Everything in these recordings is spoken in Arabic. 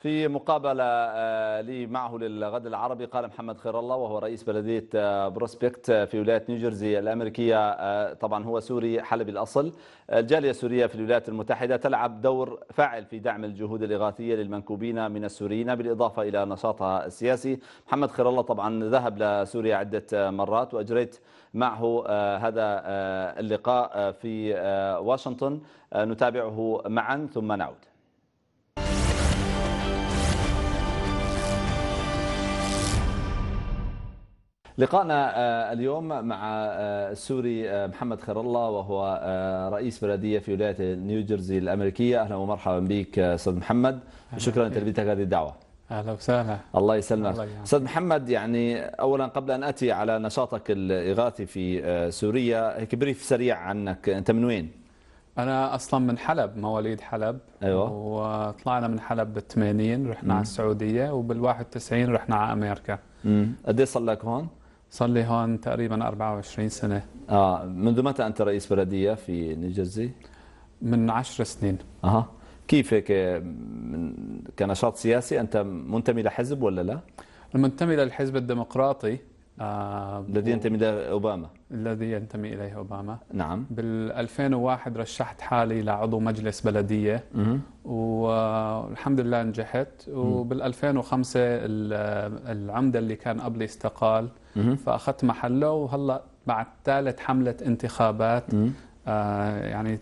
في مقابلة آه، لي معه للغد العربي قال محمد خير الله وهو رئيس بلدية آه، بروسبكت آه، في ولاية نيوجيرسي الأمريكية طبعا هو سوري حلبي الأصل الجالية السورية في الولايات المتحدة تلعب دور فاعل في دعم الجهود الإغاثية للمنكوبين من السوريين بالإضافة إلى نشاطها السياسي محمد خير الله طبعا ذهب لسوريا عدة مرات وأجريت معه هذا اللقاء في واشنطن نتابعه معا ثم نعود لقائنا آه، اليوم مع آه، السوري آه، محمد خير الله وهو رئيس بلديه في ولايه نيوجيرسي الامريكيه اهلا ومرحبا بك استاذ محمد وشكرا لتلبيتك هذه الدعوه اهلا وسهلا الله يسلمك استاذ محمد يعني اولا قبل ان اتي على نشاطك الاغاثي في سوريا هيك بريف سريع عنك انت من وين انا اصلا من حلب مواليد حلب ايوه وطلعنا من حلب بال 80 رحنا على السعوديه وبال 91 رحنا على امريكا امم قد صار لك هون صار لي هون تقريبا 24 سنه اه منذ متى انت رئيس بلديه في نجزي؟ من 10 سنين اها كيف هيك كنشاط سياسي انت منتمي لحزب ولا لا؟ منتمي للحزب الديمقراطي آه، الذي آه ينتمي لاوباما و... الذي ينتمي إليه أوباما نعم بال2001 رشحت حالي لعضو مجلس بلدية والحمد لله نجحت وبال2005 العمدة اللي كان قبلي استقال فأخذت محله وهلأ بعد ثالث حملة انتخابات آه يعني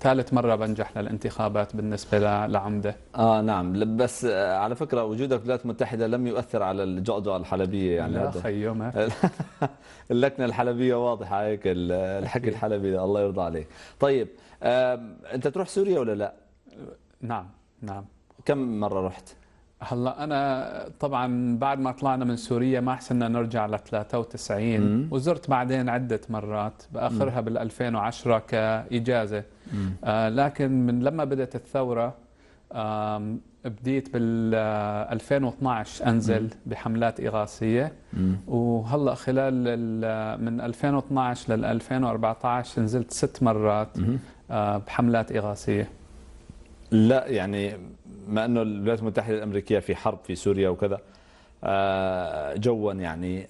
ثالث مرة بنجح للانتخابات بالنسبة لعمدة آه نعم بس آه، على فكرة وجودك بالولايات المتحدة لم يؤثر على الجعجعة الحلبية يعني لا خيو ما اللكنة الحلبية واضحة هيك الحكي الحلبي الله يرضى عليك طيب آه أنت تروح سوريا ولا لا؟ نعم نعم كم مرة رحت؟ هلا انا طبعا بعد ما طلعنا من سوريا ما حسنا نرجع ل 93 وزرت بعدين عده مرات باخرها بال 2010 كاجازه آه لكن من لما بدأت الثورة بديت بال 2012 آه، انزل مم. بحملات اغاثيه وهلا خلال آه، من 2012 لل 2014 نزلت ست مرات آه بحملات اغاثيه لا يعني ما انه الولايات المتحده الامريكيه في حرب في سوريا وكذا آه، جوا يعني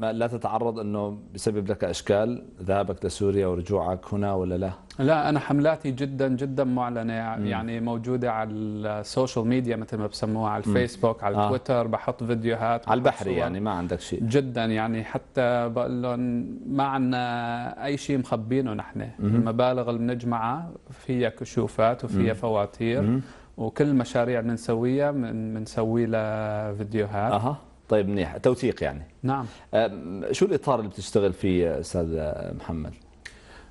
ما لا تتعرض انه بسبب لك اشكال ذهابك لسوريا ورجوعك هنا ولا لا؟ لا انا حملاتي جدا جدا معلنه يعني, يعني موجوده على السوشيال ميديا مثل ما بسموها على الفيسبوك على التويتر آه. بحط فيديوهات على البحري يعني ما عندك شيء جدا يعني حتى بقول لهم ما عندنا اي شيء مخبينه نحن المبالغ اللي بنجمعها فيها كشوفات وفيها مم. فواتير مم. وكل المشاريع اللي بنسويها بنسوي لها فيديوهات أه. طيب منيح توثيق يعني نعم شو الاطار اللي بتشتغل فيه استاذ محمد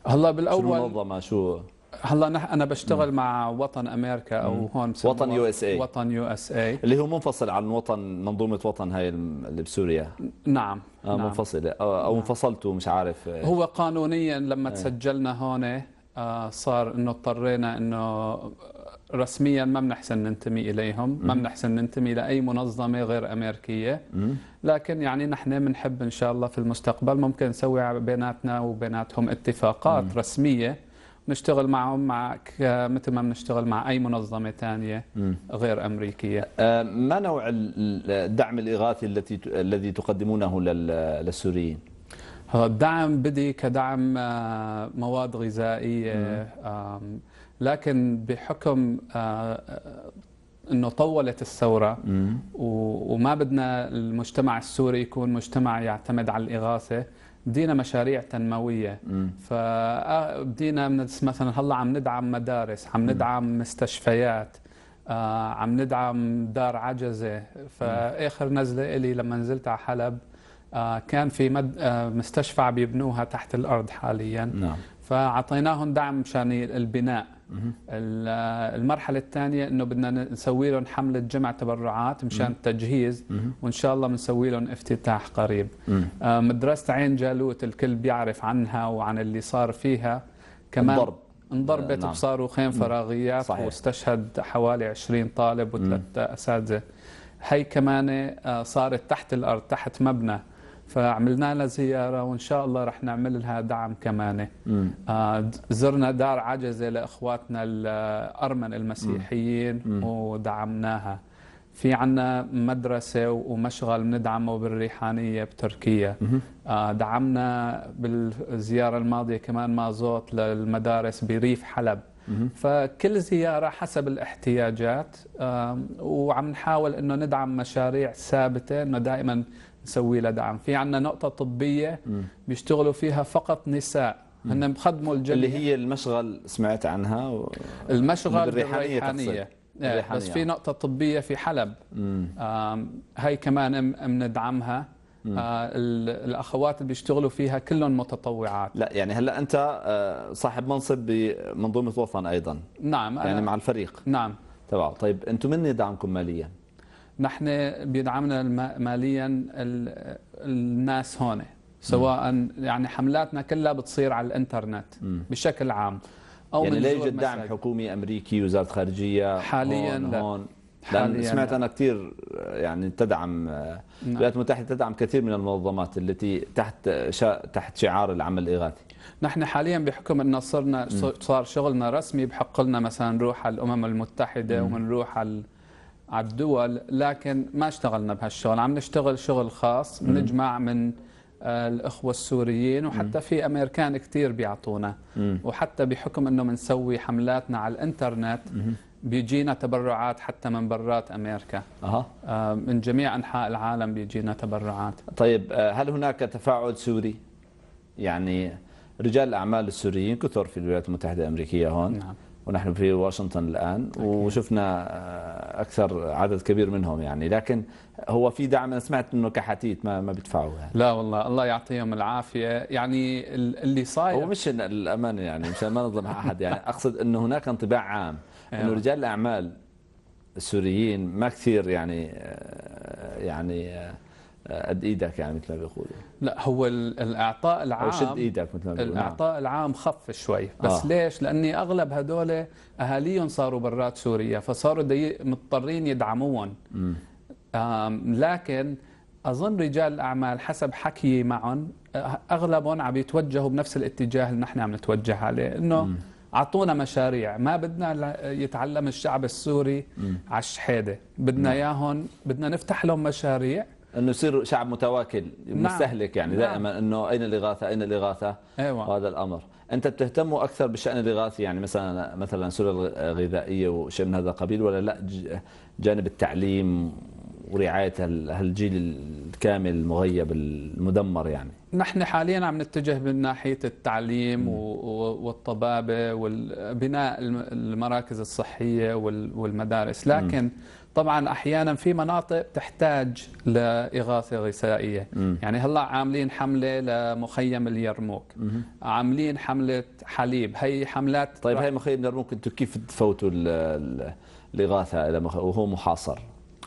هلا بالاول شو المنظمه شو هلا انا بشتغل م. مع وطن امريكا او م. هون وطن يو اس اي وطن يو اس اي اللي هو منفصل عن وطن منظومه وطن هاي اللي بسوريا نعم آه نعم. منفصل او نعم. انفصلتوا مش عارف هو قانونيا لما ايه. تسجلنا هون آه، صار انه اضطرينا انه رسميا ما بنحسن ننتمي اليهم ما بنحسن ننتمي لاي منظمه غير امريكيه لكن يعني نحن بنحب ان شاء الله في المستقبل ممكن نسوي بيناتنا وبيناتهم اتفاقات مم. رسميه نشتغل معهم مع مثل ما بنشتغل مع اي منظمه ثانيه غير امريكيه آه، ما نوع الدعم الاغاثي التي الذي تقدمونه للسوريين الدعم بدي كدعم آه، مواد غذائيه لكن بحكم آه، آه، انه طولت الثوره وما بدنا المجتمع السوري يكون مجتمع يعتمد على الاغاثه بدينا مشاريع تنمويه فبدينا آه، مثلا هلا عم ندعم مدارس عم ندعم مستشفيات عم ندعم دار عجزه فاخر نزله الي لما نزلت على حلب كان في مد... مستشفى بيبنوها تحت الارض حاليا نعم فاعطيناهم دعم مشان البناء المرحله الثانيه انه بدنا نسوي لهم حمله جمع تبرعات مشان التجهيز وان شاء الله بنسوي لهم افتتاح قريب آه، مدرسه عين جالوت الكل بيعرف عنها وعن اللي صار فيها كمان الضرب. انضربت آه، نعم. بصاروخين فراغيات صحيح. واستشهد حوالي 20 طالب وثلاث اساتذه هي كمان آه، صارت تحت الارض تحت مبنى فعملنا لها زيارة وإن شاء الله رح نعمل لها دعم كمان آه زرنا دار عجزة لإخواتنا الأرمن المسيحيين مم. ودعمناها في عنا مدرسة ومشغل بندعمه بالريحانية بتركيا آه دعمنا بالزيارة الماضية كمان مازوت للمدارس بريف حلب فكل زيارة حسب الاحتياجات وعم نحاول أنه ندعم مشاريع ثابتة أنه دائما نسوي لها دعم في عندنا نقطة طبية بيشتغلوا فيها فقط نساء هن بخدموا الجميع اللي هي المشغل سمعت عنها و... المشغل الريحانية, إيه، الريحانية بس في نقطة طبية في حلب هاي كمان بندعمها آه الاخوات اللي بيشتغلوا فيها كلهم متطوعات لا يعني هلا انت آه، صاحب منصب بمنظومه وطن ايضا نعم يعني مع الفريق نعم تبعه طيب انتم من دعمكم ماليا نحن بيدعمنا ماليا الناس هون سواء يعني حملاتنا كلها بتصير على الانترنت بشكل عام او يعني لا يوجد دعم حكومي امريكي وزاره خارجيه حاليا هون, لا. هون لأن سمعت أنا كثير يعني تدعم الولايات نعم. المتحدة تدعم كثير من المنظمات التي تحت شا تحت شعار العمل الإغاثي نحن حاليا بحكم أن صرنا صار شغلنا رسمي بحق لنا مثلا نروح على الأمم المتحدة ومنروح على على الدول لكن ما اشتغلنا بهالشغل عم نشتغل شغل خاص بنجمع من آه، الأخوة السوريين وحتى في أمريكان كثير بيعطونا وحتى بحكم أنه بنسوي حملاتنا على الإنترنت بيجينا تبرعات حتى من برات امريكا أه. من جميع انحاء العالم بيجينا تبرعات طيب آه، هل هناك تفاعل سوري يعني رجال الاعمال السوريين كثر في الولايات المتحده الامريكيه هون نعم. ونحن في واشنطن الان أكيد. وشفنا آه، اكثر عدد كبير منهم يعني لكن هو في دعم انا سمعت انه كحتيت ما ما بيدفعوا يعني. لا والله الله يعطيهم العافيه يعني اللي صاير هو مش الأمان يعني مشان ما نظلم احد يعني اقصد انه هناك انطباع عام انه أيوة. رجال الاعمال السوريين ما كثير يعني آه، يعني آه، قد ايدك يعني مثل ما بيقولوا لا هو الاعطاء العام أو شد ايدك مثل ما بيقولوا الاعطاء نعم. العام خف شوي آه. بس آه. ليش لاني اغلب هدول اهاليهم صاروا برات سوريا فصاروا دي مضطرين يدعموهم لكن اظن رجال الاعمال حسب حكيي معهم أه، اغلبهم عم يتوجهوا بنفس الاتجاه اللي نحن عم نتوجه عليه انه اعطونا مشاريع ما بدنا يتعلم الشعب السوري على الشحيده بدنا اياهم بدنا نفتح لهم مشاريع انه يصير شعب متواكل نعم. مستهلك يعني نعم. دائما انه اين الاغاثه اين الاغاثه أيوة. وهذا الامر انت بتهتموا اكثر بالشان الاغاثي يعني مثلا مثلا سله الغذائيه وشيء من هذا القبيل ولا لا جانب التعليم ورعايه هالجيل الكامل المغيب المدمر يعني نحن حاليا عم نتجه من ناحيه التعليم م. والطبابه وبناء المراكز الصحيه والمدارس لكن م. طبعا احيانا في مناطق تحتاج لاغاثه غذائيه يعني هلا عاملين حمله لمخيم اليرموك مم. عاملين حمله حليب هي حملات طيب هي مخيم اليرموك انتم كيف تفوتوا الاغاثه الى وهو محاصر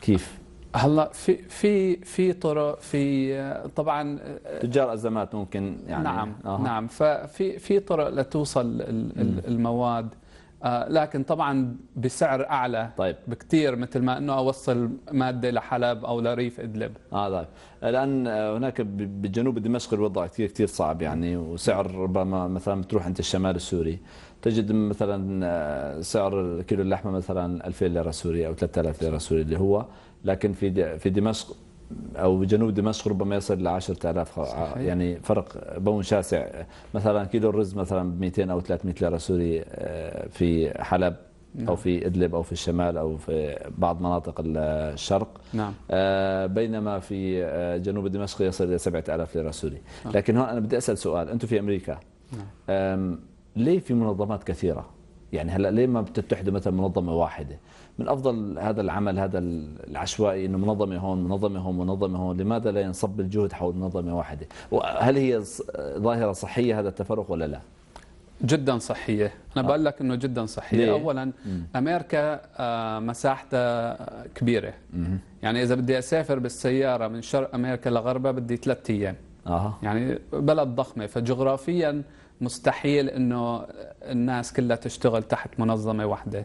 كيف هلا في في في طرق في طبعا تجار ازمات ممكن يعني نعم أوه. نعم ففي في طرق لتوصل المواد آه، لكن طبعا بسعر اعلى طيب بكثير مثل ما انه اوصل ماده لحلب او لريف ادلب اه طيب الان آه، هناك بجنوب دمشق الوضع كثير كثير صعب يعني وسعر ربما مثلا بتروح انت الشمال السوري تجد مثلا آه، سعر كيلو اللحمه مثلا 2000 ليره سوري او 3000 ليره سوري اللي هو لكن في في دمشق او جنوب دمشق ربما يصل ل 10000 يعني فرق بون شاسع مثلا كيلو الرز مثلا ب 200 او 300 ليره سوري آه، في حلب نعم. او في ادلب او في الشمال او في بعض مناطق الشرق نعم. آه بينما في آه، جنوب دمشق يصل الى 7000 ليره سوري نعم. لكن هون انا بدي اسال سؤال انتم في امريكا نعم. ليه في منظمات كثيره يعني هلا ليه ما بتتحدوا مثلا منظمه واحده من افضل هذا العمل هذا العشوائي انه منظمه هون منظمه هون منظمه هون لماذا لا ينصب الجهد حول منظمه واحده وهل هي ظاهره صحيه هذا التفرق ولا لا جدا صحية أنا آه. بقول لك أنه جدا صحية ليه؟ أولا مم. أمريكا آه، مساحتها كبيرة مم. يعني إذا بدي أسافر بالسيارة من شرق أمريكا لغربها بدي ثلاثة أيام آه. يعني بلد ضخمة فجغرافيا مستحيل أنه الناس كلها تشتغل تحت منظمة واحدة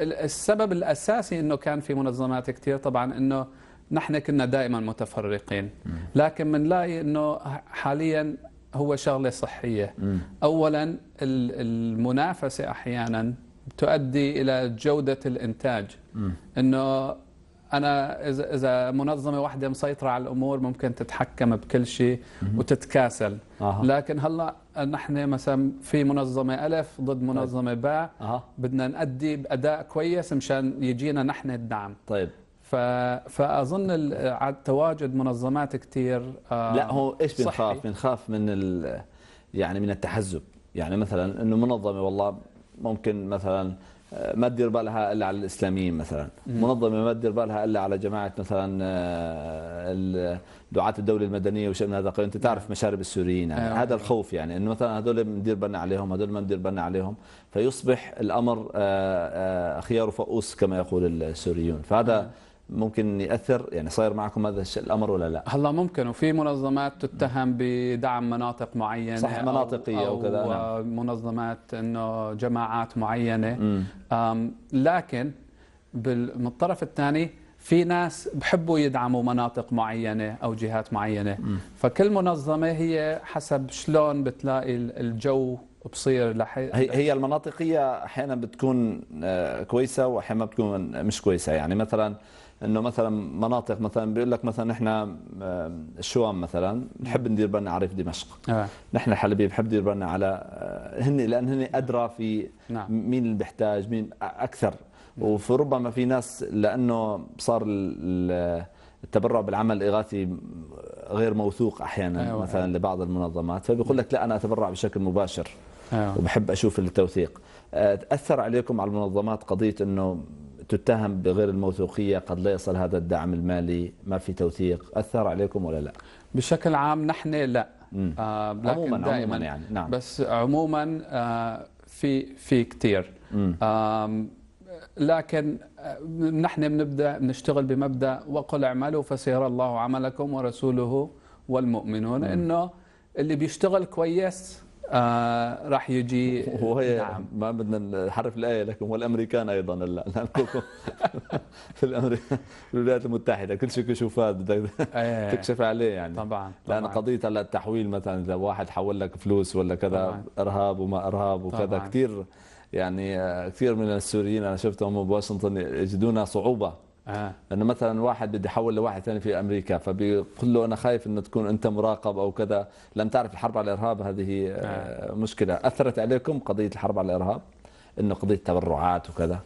السبب الأساسي أنه كان في منظمات كثير طبعا أنه نحن كنا دائما متفرقين لكن بنلاقي أنه حاليا هو شغلة صحية أولا المنافسة أحيانا تؤدي إلى جودة الإنتاج أنه انا اذا اذا منظمه واحده مسيطره على الامور ممكن تتحكم بكل شيء وتتكاسل أه. لكن هلا نحن مثلا في منظمه الف ضد طيب. منظمه باء أه. بدنا نأدي باداء كويس مشان يجينا نحن الدعم طيب ف... فاظن تواجد منظمات كثير آه، لا هو ايش بنخاف بنخاف من ال... يعني من التحزب يعني مثلا انه منظمه والله ممكن مثلا آه، ما تدير بالها الا على الاسلاميين مثلا منظمه ما تدير بالها الا على جماعه مثلا آه، دعاة الدوله المدنيه وشيء من هذا القبيل انت تعرف مشارب السوريين يعني أيوة. هذا الخوف يعني انه مثلا هذول بندير بالنا عليهم هذول ما بندير بالنا عليهم فيصبح الامر آه، خيار فؤوس كما يقول السوريون فهذا أيوة. ممكن ياثر يعني صاير معكم هذا الامر ولا لا؟ هلا ممكن وفي منظمات تتهم بدعم مناطق معينه صح مناطقيه او, أو نعم. منظمات انه جماعات معينه لكن من الطرف الثاني في ناس بحبوا يدعموا مناطق معينة أو جهات معينة م. فكل منظمة هي حسب شلون بتلاقي الجو بصير لحي... هي, هي المناطقية أحيانا بتكون آه، كويسة وأحيانا بتكون مش كويسة يعني مثلا انه مثلا مناطق مثلا بيقول لك مثلا احنا آه، الشوام مثلا نحب ندير بالنا على ريف دمشق آه. نحن الحلبيه بنحب ندير بالنا على آه، هن لان هن ادرى في نعم. مين اللي بيحتاج مين اكثر وربما في ناس لانه صار التبرع بالعمل الاغاثي غير موثوق احيانا أيوة. مثلا أيوة. لبعض المنظمات فبيقول لك لا انا اتبرع بشكل مباشر أيوة. وبحب اشوف التوثيق آه، تاثر عليكم على المنظمات قضيه انه تتهم بغير الموثوقية قد لا يصل هذا الدعم المالي ما في توثيق أثر عليكم ولا لا بشكل عام نحن لا آه لكن عموما دائما عموما يعني نعم. بس عموما آه في في كثير آه لكن نحن بنبدا بنشتغل بمبدا وقل اعملوا فسيرى الله عملكم ورسوله والمؤمنون انه اللي بيشتغل كويس آه راح يجي وهي نعم. ما بدنا نحرف الايه لكن والامريكان ايضا هلا في الولايات المتحده كل شيء كشوفات بدك إيه. تكشف عليه يعني طبعا, طبعاً. لان قضيه هلا التحويل مثلا اذا واحد حول لك فلوس ولا كذا طبعاً. ارهاب وما ارهاب وكذا كثير يعني آه، كثير من السوريين انا شفتهم بواشنطن يجدون صعوبه آه. لانه مثلا واحد بده يحول لواحد ثاني في امريكا فبيقول له انا خايف انه تكون انت مراقب او كذا لم تعرف الحرب على الارهاب هذه آه. آه، مشكله اثرت عليكم قضيه الحرب على الارهاب انه قضيه تبرعات وكذا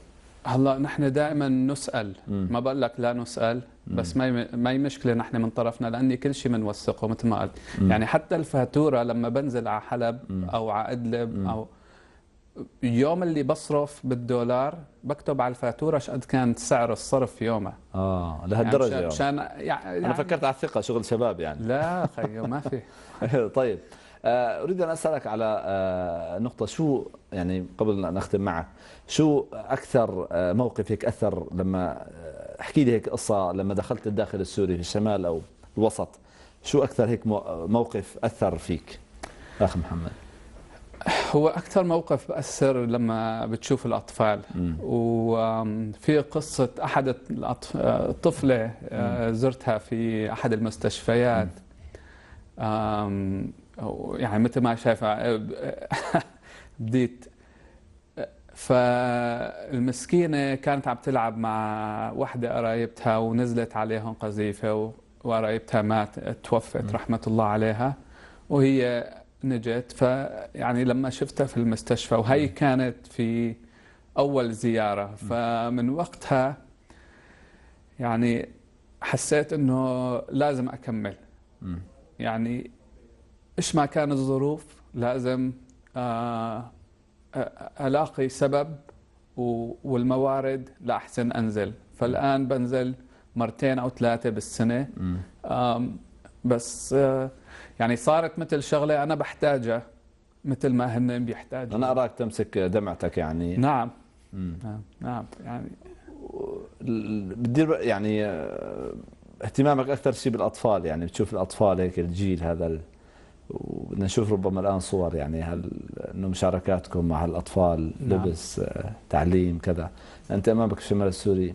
هلا نحن دائما نسال م. ما بقول لك لا نسال بس ما ما هي مشكله نحن من طرفنا لاني كل شيء بنوثقه مثل ما قلت يعني حتى الفاتوره لما بنزل على حلب م. او على ادلب او يوم اللي بصرف بالدولار بكتب على الفاتوره قد كان سعر الصرف يومها اه يعني لهالدرجه يعني عشان يعني انا فكرت على الثقه شغل شباب يعني لا خيو ما في طيب آه، اريد ان اسالك على آه، نقطه شو يعني قبل ان اختم معك شو اكثر آه، موقف هيك اثر لما احكي لي هيك قصه لما دخلت الداخل السوري في الشمال او الوسط شو اكثر هيك موقف اثر فيك اخ محمد هو أكثر موقف بأثر لما بتشوف الأطفال وفي قصة أحد الطفلة آه، زرتها في أحد المستشفيات يعني مثل ما شايفة آه، بديت فالمسكينة كانت عم تلعب مع وحدة قرايبتها ونزلت عليهم قذيفة وقرايبتها مات توفت رحمة الله عليها وهي نجت فيعني لما شفتها في المستشفى وهي كانت في أول زيارة فمن وقتها يعني حسيت أنه لازم أكمل يعني إيش ما كانت الظروف لازم آه، ألاقي سبب والموارد لأحسن أنزل فالآن بنزل مرتين أو ثلاثة بالسنة بس آه يعني صارت مثل شغله انا بحتاجها مثل ما هن بيحتاجوا انا اراك تمسك دمعتك يعني نعم مم. نعم, نعم. يعني بدي يعني آه، اهتمامك اكثر شيء بالاطفال يعني بتشوف الاطفال هيك الجيل هذا ال... وبدنا نشوف ربما الان صور يعني هل انه مشاركاتكم مع الاطفال نعم. لبس آه، تعليم كذا انت امامك الشمال السوري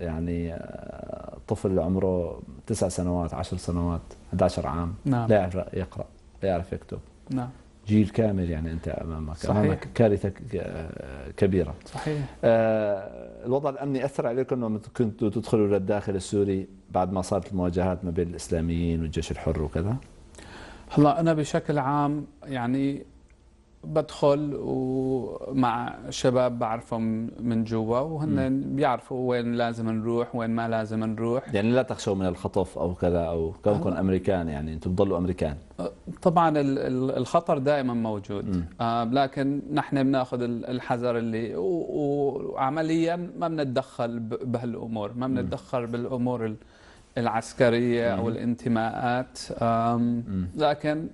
يعني آه، طفل عمره تسع سنوات عشر سنوات 11 عام نعم. لا يعرف يقرأ لا يعرف يكتب نعم. جيل كامل يعني أنت أمامك صحيح. أمامك كارثة كبيرة صحيح آه الوضع الأمني أثر عليكم لما كنتوا تدخلوا للداخل السوري بعد ما صارت المواجهات ما بين الإسلاميين والجيش الحر وكذا هلا أنا بشكل عام يعني بدخل ومع شباب بعرفهم من جوا وهن بيعرفوا وين لازم نروح وين ما لازم نروح يعني لا تخشوا من الخطف او كذا او كونكم امريكان يعني انتم بتضلوا امريكان أه، طبعا الخطر دائما موجود م. أه، لكن نحن بناخذ الحذر اللي وعمليا ما بنتدخل بهالامور ما بنتدخل بالامور العسكريه او الانتماءات لكن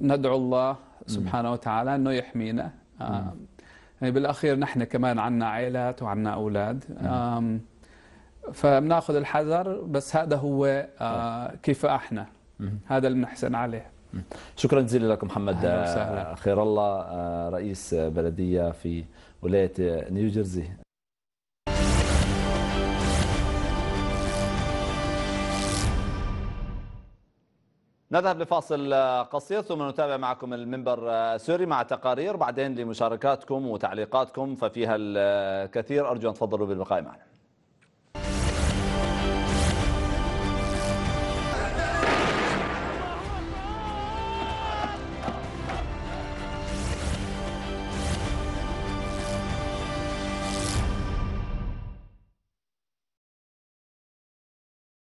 ندعو الله سبحانه وتعالى أنه يحمينا آه، يعني بالأخير نحن كمان عنا عائلات وعنا أولاد فبناخذ الحذر بس هذا هو آه، طيب. كيف احنا هذا اللي بنحسن عليه شكرا جزيلا لك محمد آه، خير الله رئيس بلديه في ولايه نيوجيرسي نذهب لفاصل آه، قصير ثم نتابع معكم المنبر آه، السوري مع تقارير بعدين لمشاركاتكم وتعليقاتكم ففيها الكثير آه، أرجو أن تفضلوا بالبقاء معنا